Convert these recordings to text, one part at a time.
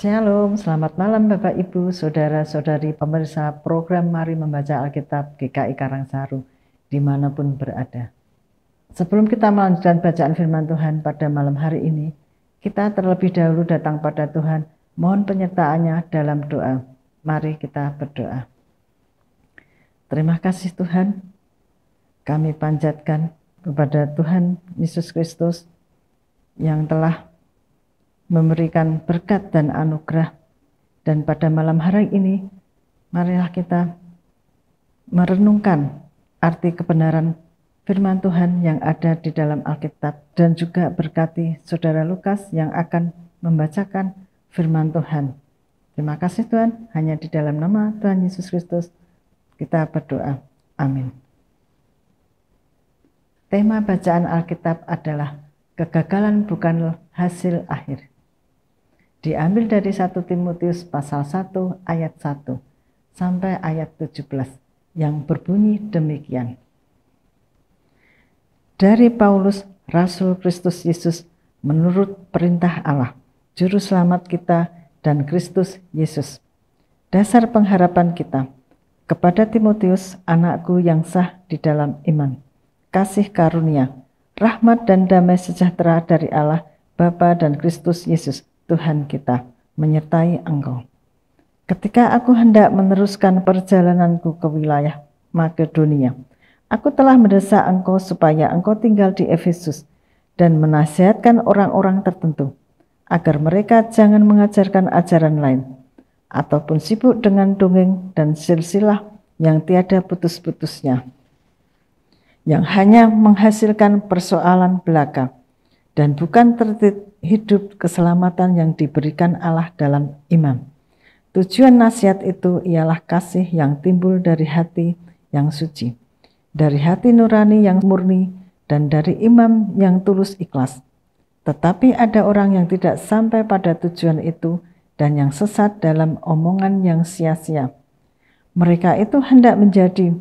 Shalom, selamat malam Bapak Ibu, Saudara-saudari pemirsa program Mari Membaca Alkitab GKI Karangsaru dimanapun berada. Sebelum kita melanjutkan bacaan firman Tuhan pada malam hari ini, kita terlebih dahulu datang pada Tuhan, mohon penyertaannya dalam doa. Mari kita berdoa. Terima kasih Tuhan, kami panjatkan kepada Tuhan Yesus Kristus yang telah memberikan berkat dan anugerah. Dan pada malam hari ini, marilah kita merenungkan arti kebenaran firman Tuhan yang ada di dalam Alkitab dan juga berkati saudara Lukas yang akan membacakan firman Tuhan. Terima kasih Tuhan, hanya di dalam nama Tuhan Yesus Kristus kita berdoa. Amin. Tema bacaan Alkitab adalah kegagalan bukan hasil akhir. Diambil dari 1 Timotius pasal 1 ayat 1 sampai ayat 17 yang berbunyi demikian. Dari Paulus, Rasul Kristus Yesus menurut perintah Allah, Juru Selamat kita dan Kristus Yesus. Dasar pengharapan kita kepada Timotius, anakku yang sah di dalam iman, kasih karunia, rahmat dan damai sejahtera dari Allah Bapa dan Kristus Yesus Tuhan kita, menyertai engkau. Ketika aku hendak meneruskan perjalananku ke wilayah Makedonia, aku telah mendesak engkau supaya engkau tinggal di Efesus dan menasihatkan orang-orang tertentu agar mereka jangan mengajarkan ajaran lain ataupun sibuk dengan dongeng dan silsilah yang tiada putus-putusnya yang hanya menghasilkan persoalan belaka dan bukan tertib hidup keselamatan yang diberikan Allah dalam imam. Tujuan nasihat itu ialah kasih yang timbul dari hati yang suci, dari hati nurani yang murni, dan dari imam yang tulus ikhlas. Tetapi ada orang yang tidak sampai pada tujuan itu dan yang sesat dalam omongan yang sia-sia. Mereka itu hendak menjadi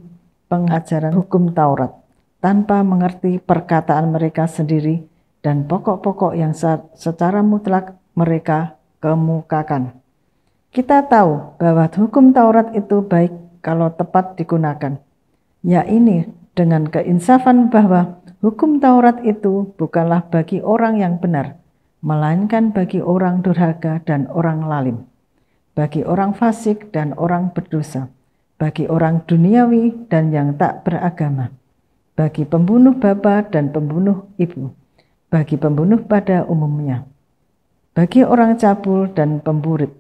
pengajaran hukum Taurat tanpa mengerti perkataan mereka sendiri dan pokok-pokok yang secara mutlak mereka kemukakan. Kita tahu bahwa hukum Taurat itu baik kalau tepat digunakan, ya ini dengan keinsafan bahwa hukum Taurat itu bukanlah bagi orang yang benar, melainkan bagi orang durhaka dan orang lalim, bagi orang fasik dan orang berdosa, bagi orang duniawi dan yang tak beragama, bagi pembunuh bapa dan pembunuh ibu, bagi pembunuh pada umumnya, bagi orang cabul dan pemburit,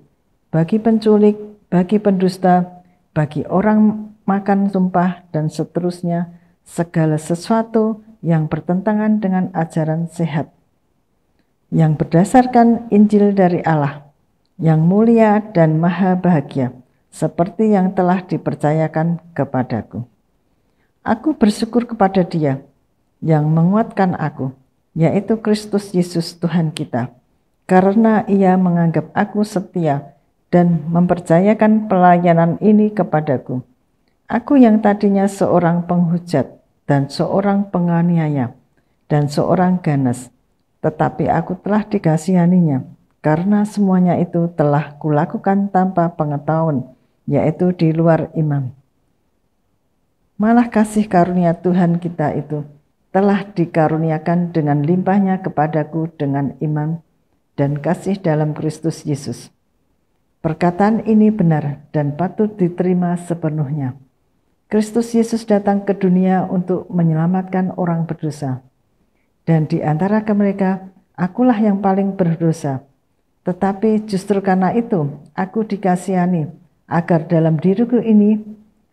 bagi penculik, bagi pendusta, bagi orang makan sumpah, dan seterusnya, segala sesuatu yang bertentangan dengan ajaran sehat yang berdasarkan Injil dari Allah yang mulia dan maha bahagia seperti yang telah dipercayakan kepadaku. Aku bersyukur kepada Dia yang menguatkan aku yaitu Kristus Yesus Tuhan kita. Karena ia menganggap aku setia dan mempercayakan pelayanan ini kepadaku. Aku yang tadinya seorang penghujat dan seorang penganiaya dan seorang ganas, tetapi aku telah dikasihaninya karena semuanya itu telah kulakukan tanpa pengetahuan, yaitu di luar imam. Malah kasih karunia Tuhan kita itu telah dikaruniakan dengan limpahnya kepadaku dengan iman dan kasih dalam Kristus Yesus. Perkataan ini benar dan patut diterima sepenuhnya. Kristus Yesus datang ke dunia untuk menyelamatkan orang berdosa. Dan di antara mereka, akulah yang paling berdosa. Tetapi justru karena itu, aku dikasihani agar dalam diriku ini,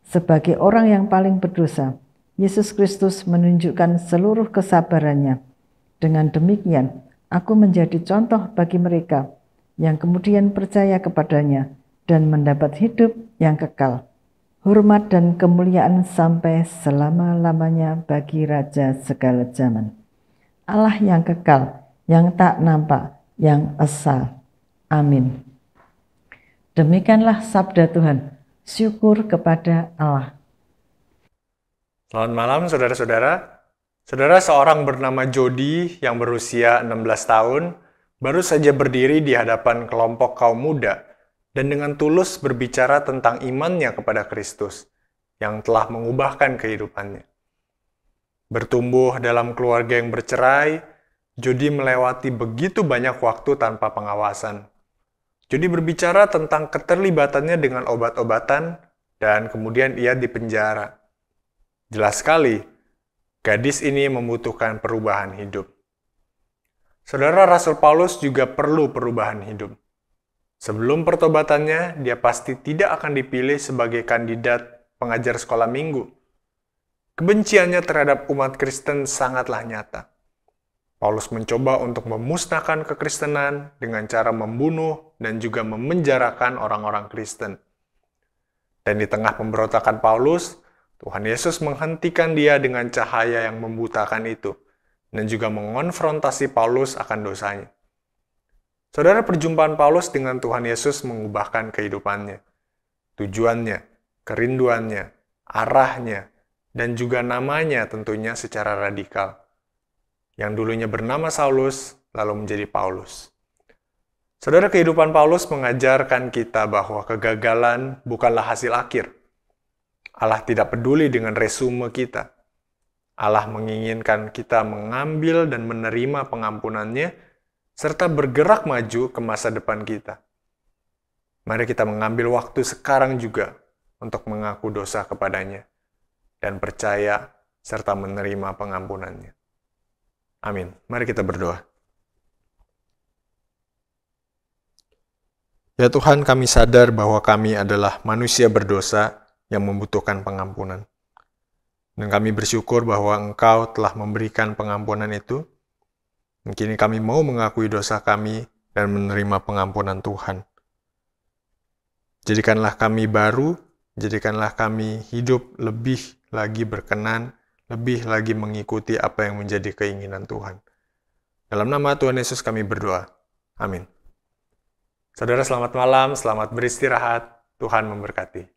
sebagai orang yang paling berdosa, Yesus Kristus menunjukkan seluruh kesabarannya. Dengan demikian, aku menjadi contoh bagi mereka yang kemudian percaya kepadanya dan mendapat hidup yang kekal. Hormat dan kemuliaan sampai selama-lamanya bagi Raja segala zaman. Allah yang kekal, yang tak nampak, yang esa. Amin. Demikianlah sabda Tuhan. Syukur kepada Allah. Selamat malam saudara-saudara. Saudara seorang bernama Jody yang berusia 16 tahun baru saja berdiri di hadapan kelompok kaum muda dan dengan tulus berbicara tentang imannya kepada Kristus yang telah mengubahkan kehidupannya. Bertumbuh dalam keluarga yang bercerai, Jody melewati begitu banyak waktu tanpa pengawasan. Jody berbicara tentang keterlibatannya dengan obat-obatan dan kemudian ia dipenjara. penjara. Jelas sekali, gadis ini membutuhkan perubahan hidup. Saudara Rasul Paulus juga perlu perubahan hidup. Sebelum pertobatannya, dia pasti tidak akan dipilih sebagai kandidat pengajar sekolah minggu. Kebenciannya terhadap umat Kristen sangatlah nyata. Paulus mencoba untuk memusnahkan kekristenan dengan cara membunuh dan juga memenjarakan orang-orang Kristen. Dan di tengah pemberontakan Paulus, Tuhan Yesus menghentikan dia dengan cahaya yang membutakan itu dan juga mengonfrontasi Paulus akan dosanya. Saudara, perjumpaan Paulus dengan Tuhan Yesus mengubahkan kehidupannya, tujuannya, kerinduannya, arahnya, dan juga namanya tentunya secara radikal. Yang dulunya bernama Saulus, lalu menjadi Paulus. Saudara, kehidupan Paulus mengajarkan kita bahwa kegagalan bukanlah hasil akhir, Allah tidak peduli dengan resume kita. Allah menginginkan kita mengambil dan menerima pengampunannya, serta bergerak maju ke masa depan kita. Mari kita mengambil waktu sekarang juga untuk mengaku dosa kepadanya dan percaya serta menerima pengampunannya. Amin. Mari kita berdoa. Ya Tuhan, kami sadar bahwa kami adalah manusia berdosa yang membutuhkan pengampunan. Dan kami bersyukur bahwa Engkau telah memberikan pengampunan itu. Mungkin kami mau mengakui dosa kami dan menerima pengampunan Tuhan. Jadikanlah kami baru, jadikanlah kami hidup lebih lagi berkenan, lebih lagi mengikuti apa yang menjadi keinginan Tuhan. Dalam nama Tuhan Yesus kami berdoa. Amin. Saudara selamat malam, selamat beristirahat. Tuhan memberkati.